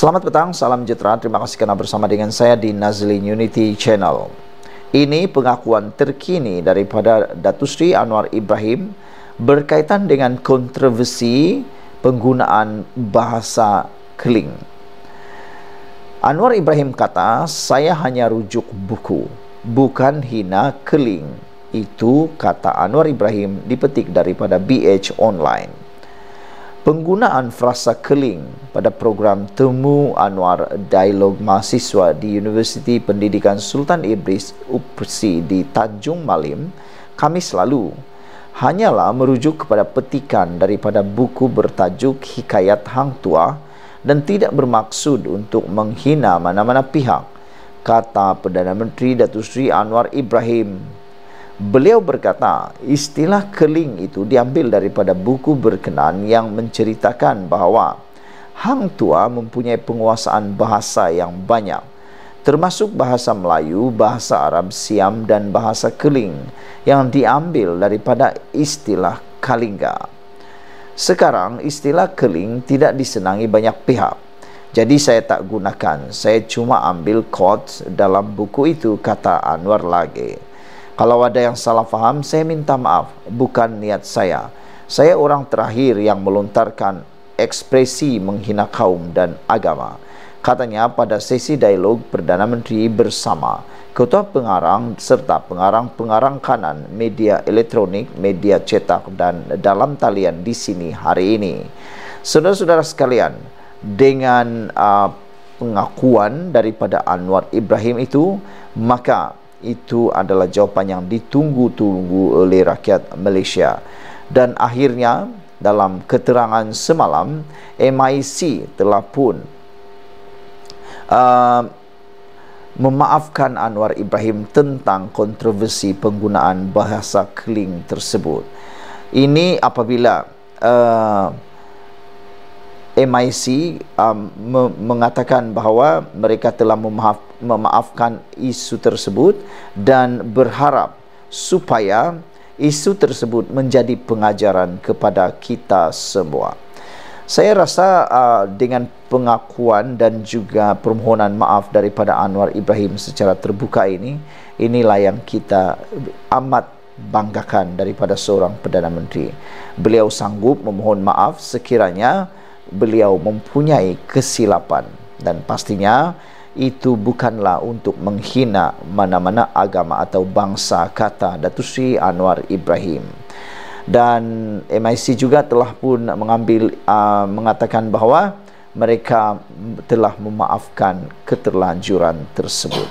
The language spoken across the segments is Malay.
Selamat petang, salam jetra. Terima kasih karena bersama dengan saya di Nazlin Unity Channel. Ini pengakuan terkini daripada Datu Sri Anwar Ibrahim berkaitan dengan kontroversi penggunaan bahasa Keling. Anwar Ibrahim kata, "Saya hanya rujuk buku, bukan hina Keling." Itu kata Anwar Ibrahim dipetik daripada BH Online penggunaan frasa keling pada program temu Anwar Dialog Mahasiswa di Universiti Pendidikan Sultan Idris UPSI di Tanjung Malim kami selalu hanyalah merujuk kepada petikan daripada buku bertajuk Hikayat Hang Tua dan tidak bermaksud untuk menghina mana-mana pihak kata Perdana Menteri Datuk Sri Anwar Ibrahim Beliau berkata, istilah keling itu diambil daripada buku berkenan yang menceritakan bahawa Hang Tua mempunyai penguasaan bahasa yang banyak, termasuk bahasa Melayu, bahasa Arab, Siam dan bahasa keling yang diambil daripada istilah Kalinga. Sekarang istilah keling tidak disenangi banyak pihak. Jadi saya tak gunakan, saya cuma ambil quotes dalam buku itu kata Anwar Lage. Kalau ada yang salah faham, saya minta maaf, bukan niat saya. Saya orang terakhir yang melontarkan ekspresi menghina kaum dan agama. Katanya pada sesi dialog Perdana Menteri bersama Ketua Pengarang serta pengarang-pengarang kanan media elektronik, media cetak dan dalam talian di sini hari ini. Saudara-saudara sekalian, dengan uh, pengakuan daripada Anwar Ibrahim itu, maka itu adalah jawapan yang ditunggu-tunggu oleh rakyat Malaysia dan akhirnya dalam keterangan semalam MIC telah pun uh, memaafkan Anwar Ibrahim tentang kontroversi penggunaan bahasa keling tersebut ini apabila uh, MIC um, me- mengatakan bahawa mereka telah memaafkan memaafkan isu tersebut dan berharap supaya isu tersebut menjadi pengajaran kepada kita semua. Saya rasa uh, dengan pengakuan dan juga permohonan maaf daripada Anwar Ibrahim secara terbuka ini, inilah yang kita amat banggakan daripada seorang Perdana Menteri. Beliau sanggup memohon maaf sekiranya beliau mempunyai kesilapan dan pastinya itu bukanlah untuk menghina mana-mana agama atau bangsa kata Datu Sri Anwar Ibrahim dan MIC juga telah pun mengambil uh, mengatakan bahawa mereka telah memaafkan keterlanjuran tersebut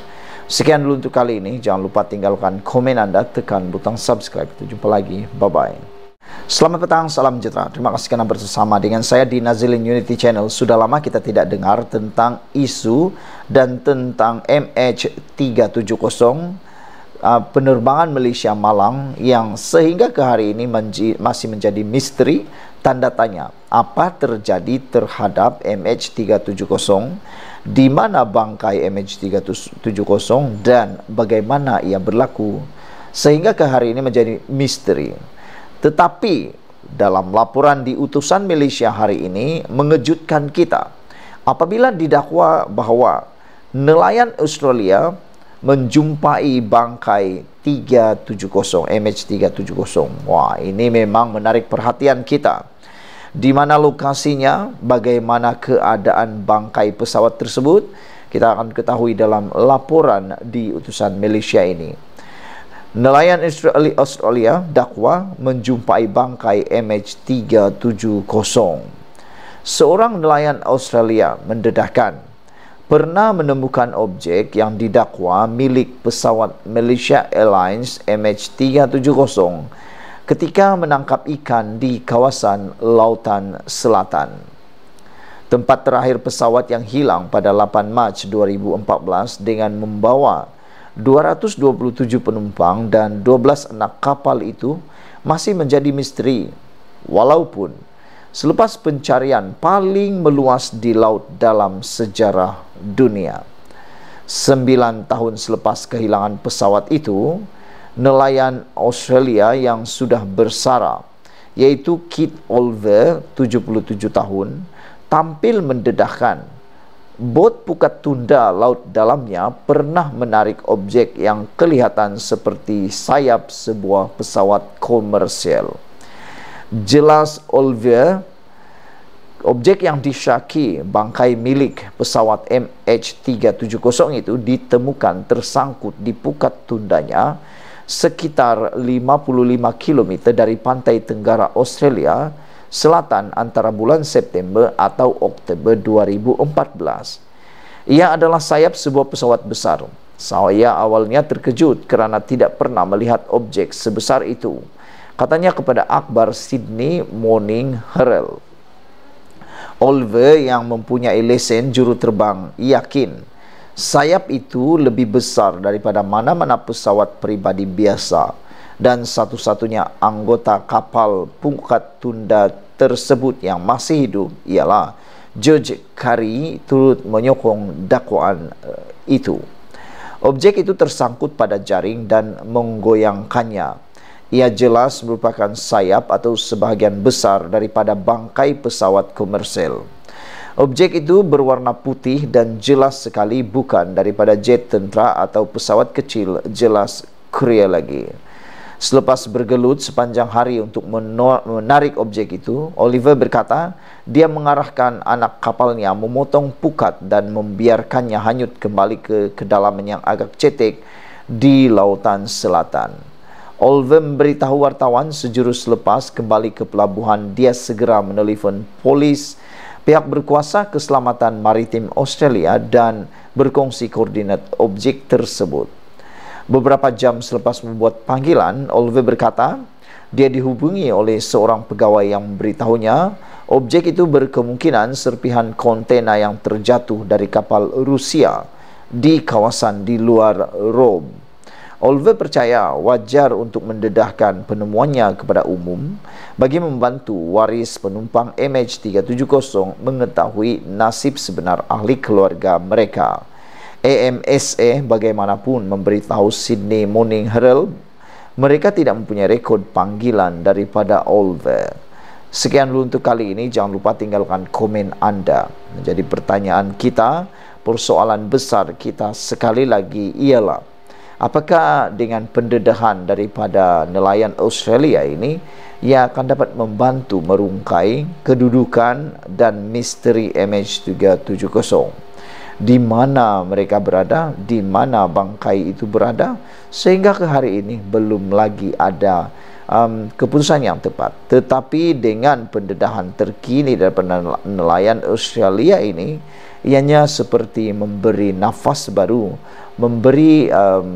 sekian dulu untuk kali ini jangan lupa tinggalkan komen anda tekan butang subscribe kita jumpa lagi bye bye Selamat petang, salam sejahtera. Terima kasih karena bersama dengan saya di Nazilin Unity Channel. Sudah lama kita tidak dengar tentang isu dan tentang MH370 uh, penerbangan Malaysia Malang yang sehingga ke hari ini masih menjadi misteri tanda tanya apa terjadi terhadap MH370 di mana bangkai MH370 dan bagaimana ia berlaku sehingga ke hari ini menjadi misteri. Tetapi dalam laporan di utusan Malaysia hari ini mengejutkan kita apabila didakwa bahwa nelayan Australia menjumpai bangkai 370 MH370. Wah, ini memang menarik perhatian kita. Di mana lokasinya, bagaimana keadaan bangkai pesawat tersebut, kita akan ketahui dalam laporan di utusan Malaysia ini. Nelayan Australia dakwa menjumpai bangkai MH370. Seorang nelayan Australia mendedahkan pernah menemukan objek yang didakwa milik pesawat Malaysia Airlines MH370 ketika menangkap ikan di kawasan Lautan Selatan. Tempat terakhir pesawat yang hilang pada 8 Mac 2014 dengan membawa 227 penumpang dan 12 anak kapal itu masih menjadi misteri walaupun selepas pencarian paling meluas di laut dalam sejarah dunia. Sembilan tahun selepas kehilangan pesawat itu, nelayan Australia yang sudah bersara, yaitu Kit Olver, 77 tahun, tampil mendedahkan bot pukat tunda laut dalamnya pernah menarik objek yang kelihatan seperti sayap sebuah pesawat komersial. Jelas Olivier, objek yang disyaki bangkai milik pesawat MH370 itu ditemukan tersangkut di pukat tundanya sekitar 55 km dari pantai tenggara Australia Selatan antara bulan September atau Oktober 2014. Ia adalah sayap sebuah pesawat besar. Saya awalnya terkejut kerana tidak pernah melihat objek sebesar itu. Katanya kepada Akbar Sydney Morning Herald. Olve yang mempunyai lesen juru terbang yakin sayap itu lebih besar daripada mana-mana pesawat pribadi biasa dan satu-satunya anggota kapal pungkat tunda tersebut yang masih hidup ialah George Curry turut menyokong dakwaan eh, itu. Objek itu tersangkut pada jaring dan menggoyangkannya. Ia jelas merupakan sayap atau sebahagian besar daripada bangkai pesawat komersil. Objek itu berwarna putih dan jelas sekali bukan daripada jet tentera atau pesawat kecil jelas kriya lagi. Selepas bergelut sepanjang hari untuk menarik objek itu, Oliver berkata, dia mengarahkan anak kapalnya memotong pukat dan membiarkannya hanyut kembali ke kedalaman yang agak cetek di lautan selatan. Oliver memberitahu wartawan sejurus lepas kembali ke pelabuhan, dia segera menelpon polis pihak berkuasa keselamatan maritim Australia dan berkongsi koordinat objek tersebut. Beberapa jam selepas membuat panggilan, Olive berkata, dia dihubungi oleh seorang pegawai yang memberitahunya, objek itu berkemungkinan serpihan kontena yang terjatuh dari kapal Rusia di kawasan di luar Rom. Olve percaya wajar untuk mendedahkan penemuannya kepada umum bagi membantu waris penumpang MH370 mengetahui nasib sebenar ahli keluarga mereka. AMSA bagaimanapun memberitahu Sydney Morning Herald mereka tidak mempunyai rekod panggilan daripada Oliver. Sekian dulu untuk kali ini, jangan lupa tinggalkan komen anda. Jadi pertanyaan kita, persoalan besar kita sekali lagi ialah apakah dengan pendedahan daripada nelayan Australia ini ia akan dapat membantu merungkai kedudukan dan misteri MH370? di mana mereka berada, di mana bangkai itu berada sehingga ke hari ini belum lagi ada um, keputusan yang tepat. Tetapi dengan pendedahan terkini daripada nelayan Australia ini ianya seperti memberi nafas baru memberi um,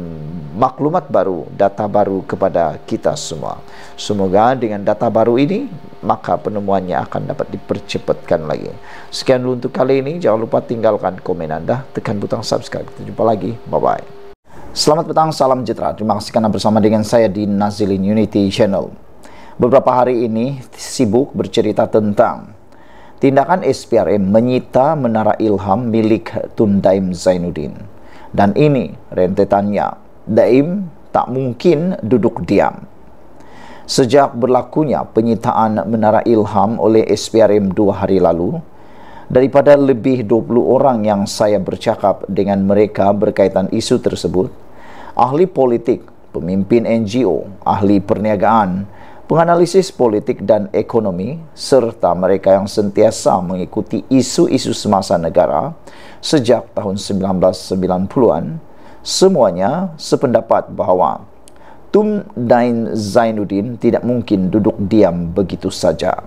maklumat baru, data baru kepada kita semua. Semoga dengan data baru ini, maka penemuannya akan dapat dipercepatkan lagi. Sekian dulu untuk kali ini. Jangan lupa tinggalkan komen Anda, tekan butang subscribe. Kita jumpa lagi. Bye-bye. Selamat petang, salam sejahtera. Terima kasih karena bersama dengan saya di Nazilin Unity Channel. Beberapa hari ini sibuk bercerita tentang tindakan SPRM menyita menara ilham milik Tundaim Zainuddin. Dan ini rentetannya, Daim tak mungkin duduk diam. Sejak berlakunya penyitaan Menara Ilham oleh SPRM dua hari lalu, daripada lebih 20 orang yang saya bercakap dengan mereka berkaitan isu tersebut, ahli politik, pemimpin NGO, ahli perniagaan, penganalisis politik dan ekonomi serta mereka yang sentiasa mengikuti isu-isu semasa negara sejak tahun 1990-an semuanya sependapat bahawa Tum Dain Zainuddin tidak mungkin duduk diam begitu saja.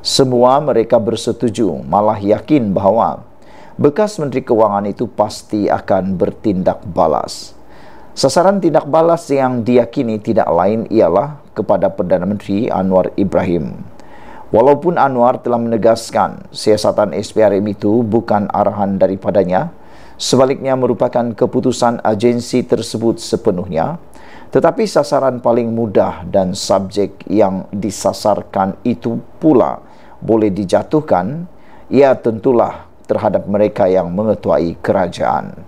Semua mereka bersetuju, malah yakin bahawa bekas Menteri Kewangan itu pasti akan bertindak balas. Sasaran tindak balas yang diyakini tidak lain ialah kepada Perdana Menteri Anwar Ibrahim. Walaupun Anwar telah menegaskan siasatan SPRM itu bukan arahan daripadanya, sebaliknya merupakan keputusan agensi tersebut sepenuhnya, tetapi sasaran paling mudah dan subjek yang disasarkan itu pula boleh dijatuhkan, ia tentulah terhadap mereka yang mengetuai kerajaan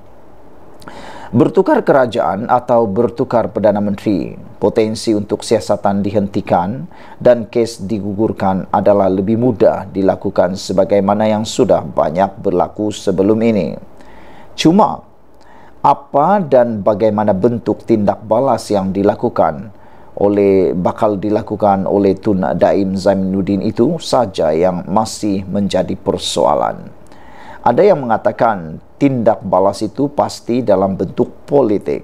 bertukar kerajaan atau bertukar Perdana Menteri, potensi untuk siasatan dihentikan dan kes digugurkan adalah lebih mudah dilakukan sebagaimana yang sudah banyak berlaku sebelum ini. Cuma, apa dan bagaimana bentuk tindak balas yang dilakukan oleh bakal dilakukan oleh Tun Daim Zainuddin itu saja yang masih menjadi persoalan. Ada yang mengatakan tindak balas itu pasti dalam bentuk politik.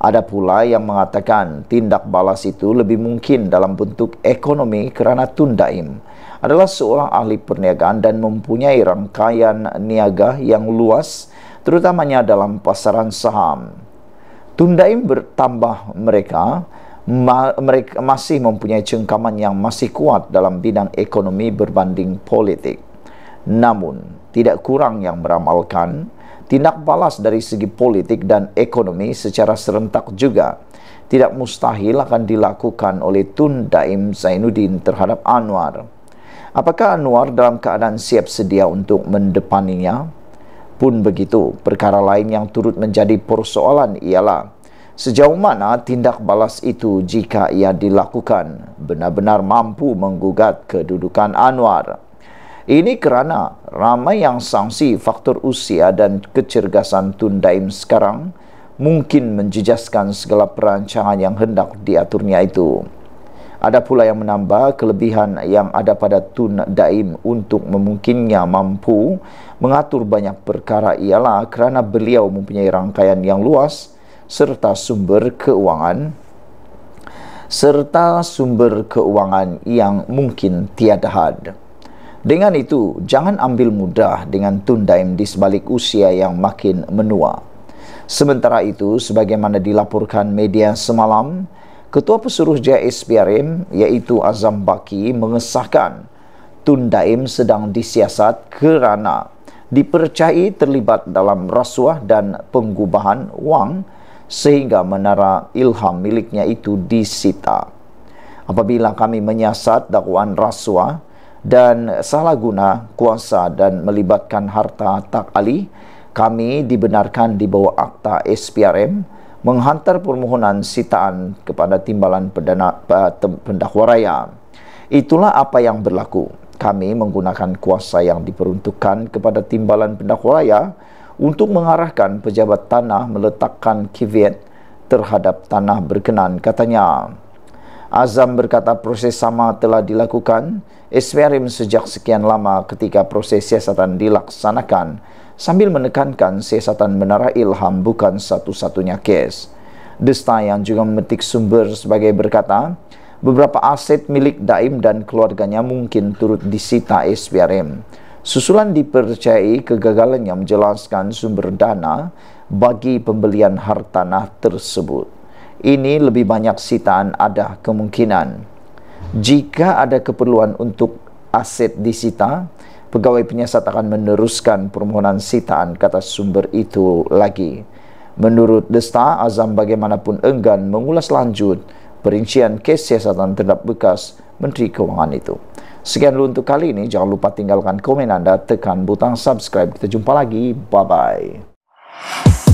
Ada pula yang mengatakan tindak balas itu lebih mungkin dalam bentuk ekonomi kerana tundaim adalah seorang ahli perniagaan dan mempunyai rangkaian niaga yang luas terutamanya dalam pasaran saham. Tundaim bertambah mereka, ma mereka masih mempunyai cengkaman yang masih kuat dalam bidang ekonomi berbanding politik. Namun, tidak kurang yang meramalkan tindak balas dari segi politik dan ekonomi secara serentak juga tidak mustahil akan dilakukan oleh Tun Daim Zainuddin terhadap Anwar. Apakah Anwar dalam keadaan siap sedia untuk mendepaninya? Pun begitu, perkara lain yang turut menjadi persoalan ialah sejauh mana tindak balas itu jika ia dilakukan benar-benar mampu menggugat kedudukan Anwar. Ini kerana ramai yang sangsi faktor usia dan kecergasan Tun Daim sekarang mungkin menjejaskan segala perancangan yang hendak diaturnya itu. Ada pula yang menambah kelebihan yang ada pada Tun Daim untuk memungkinnya mampu mengatur banyak perkara ialah kerana beliau mempunyai rangkaian yang luas serta sumber keuangan serta sumber keuangan yang mungkin tiada had. Dengan itu, jangan ambil mudah dengan tundaim di sebalik usia yang makin menua. Sementara itu, sebagaimana dilaporkan media semalam, Ketua Pesuruh JSPRM iaitu Azam Baki mengesahkan tundaim sedang disiasat kerana dipercayai terlibat dalam rasuah dan pengubahan wang sehingga menara ilham miliknya itu disita. Apabila kami menyiasat dakwaan rasuah, dan salah guna kuasa dan melibatkan harta tak alih, kami dibenarkan di bawah akta SPRM menghantar permohonan sitaan kepada timbalan pendana, pendakwa raya. Itulah apa yang berlaku. Kami menggunakan kuasa yang diperuntukkan kepada timbalan pendakwa raya untuk mengarahkan pejabat tanah meletakkan kiviet terhadap tanah berkenan katanya. Azam berkata proses sama telah dilakukan SVRM sejak sekian lama ketika proses siasatan dilaksanakan sambil menekankan siasatan menara ilham bukan satu-satunya kes. Desta yang juga memetik sumber sebagai berkata, beberapa aset milik Daim dan keluarganya mungkin turut disita SPRM. Susulan dipercayai kegagalan yang menjelaskan sumber dana bagi pembelian hartanah tersebut ini lebih banyak sitaan ada kemungkinan. Jika ada keperluan untuk aset disita, pegawai penyiasat akan meneruskan permohonan sitaan kata sumber itu lagi. Menurut Desta, Azam bagaimanapun enggan mengulas lanjut perincian kes siasatan terhadap bekas Menteri Keuangan itu. Sekian dulu untuk kali ini. Jangan lupa tinggalkan komen anda, tekan butang subscribe. Kita jumpa lagi. Bye-bye.